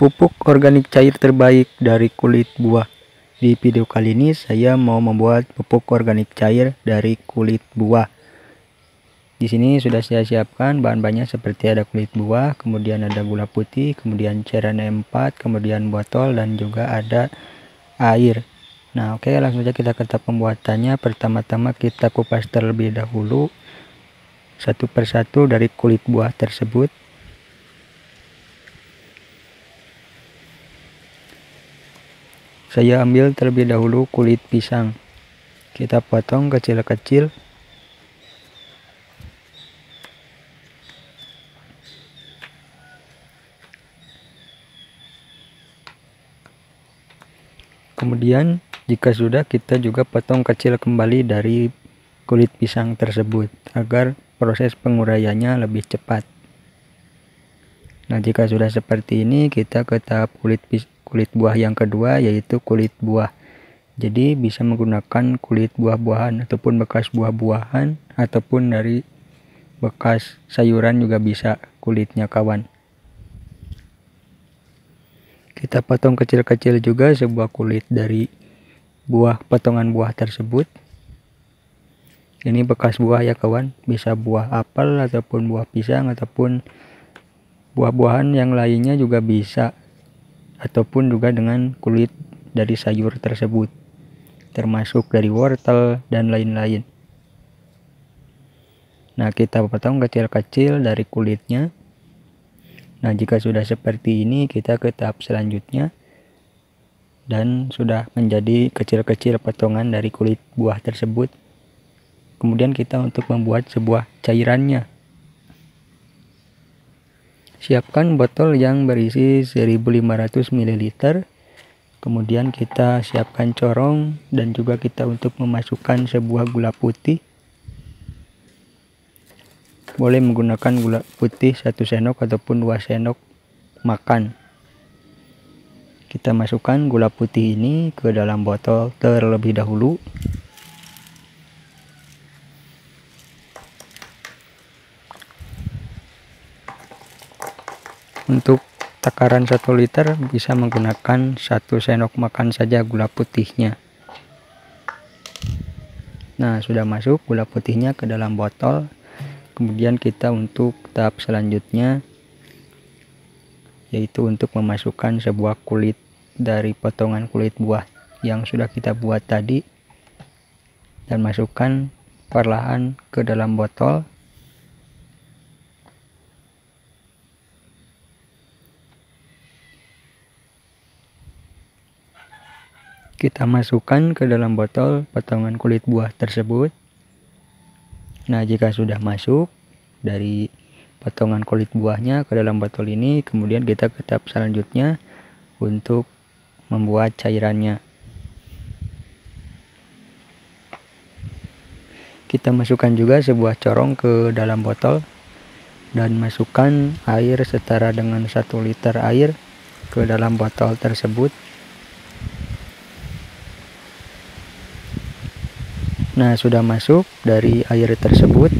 Pupuk organik cair terbaik dari kulit buah. Di video kali ini saya mau membuat pupuk organik cair dari kulit buah. Di sini sudah saya siapkan bahan-bahannya seperti ada kulit buah, kemudian ada gula putih, kemudian cairan 4, kemudian botol dan juga ada air. Nah, oke okay, langsung saja kita ke tahap pembuatannya. Pertama-tama kita kupas terlebih dahulu satu persatu dari kulit buah tersebut. Saya ambil terlebih dahulu kulit pisang. Kita potong kecil-kecil. Kemudian jika sudah kita juga potong kecil kembali dari kulit pisang tersebut agar proses penguraiannya lebih cepat. Nah, jika sudah seperti ini kita ke tahap kulit pisang kulit buah yang kedua yaitu kulit buah. Jadi bisa menggunakan kulit buah-buahan ataupun bekas buah-buahan ataupun dari bekas sayuran juga bisa kulitnya kawan. Kita potong kecil-kecil juga sebuah kulit dari buah potongan buah tersebut. Ini bekas buah ya kawan, bisa buah apel ataupun buah pisang ataupun buah-buahan yang lainnya juga bisa ataupun juga dengan kulit dari sayur tersebut, termasuk dari wortel dan lain-lain. Nah, kita potong kecil-kecil dari kulitnya. Nah, jika sudah seperti ini, kita ke tahap selanjutnya dan sudah menjadi kecil-kecil potongan dari kulit buah tersebut. Kemudian kita untuk membuat sebuah cairannya Siapkan botol yang berisi 1500 ml. Kemudian kita siapkan corong dan juga kita untuk memasukkan sebuah gula putih. Boleh menggunakan gula putih satu sendok ataupun dua sendok makan. Kita masukkan gula putih ini ke dalam botol terlebih dahulu. untuk takaran 1 liter bisa menggunakan satu sendok makan saja gula putihnya nah sudah masuk gula putihnya ke dalam botol kemudian kita untuk tahap selanjutnya yaitu untuk memasukkan sebuah kulit dari potongan kulit buah yang sudah kita buat tadi dan masukkan perlahan ke dalam botol Kita masukkan ke dalam botol potongan kulit buah tersebut. Nah, jika sudah masuk dari potongan kulit buahnya ke dalam botol ini, kemudian kita ke tahap selanjutnya untuk membuat cairannya. Kita masukkan juga sebuah corong ke dalam botol dan masukkan air setara dengan 1 liter air ke dalam botol tersebut Nah, sudah masuk dari air tersebut.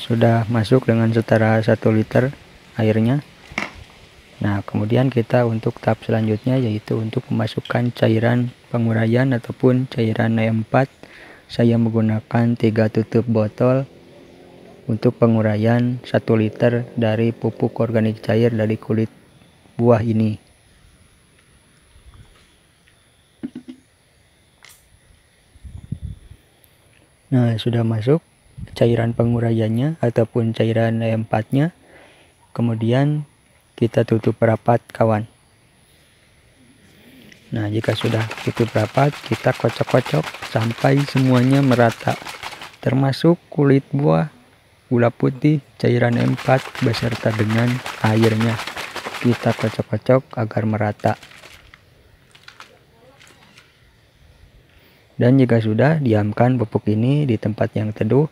Sudah masuk dengan setara 1 liter airnya. Nah, kemudian kita untuk tahap selanjutnya yaitu untuk memasukkan cairan penguraian ataupun cairan naik 4 Saya menggunakan 3 tutup botol untuk penguraian 1 liter dari pupuk organik cair dari kulit buah ini. Nah, sudah masuk cairan penguraiannya ataupun cairan empatnya Kemudian kita tutup rapat kawan. Nah, jika sudah tutup rapat, kita kocok-kocok sampai semuanya merata. Termasuk kulit buah, gula putih, cairan m 4 beserta dengan airnya. Kita kocok-kocok agar merata. Dan jika sudah, diamkan pupuk ini di tempat yang teduh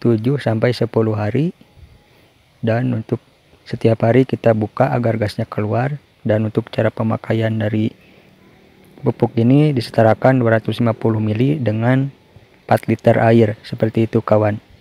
7-10 hari. Dan untuk setiap hari kita buka agar gasnya keluar. Dan untuk cara pemakaian dari pupuk ini disetarakan 250 ml dengan 4 liter air. Seperti itu kawan.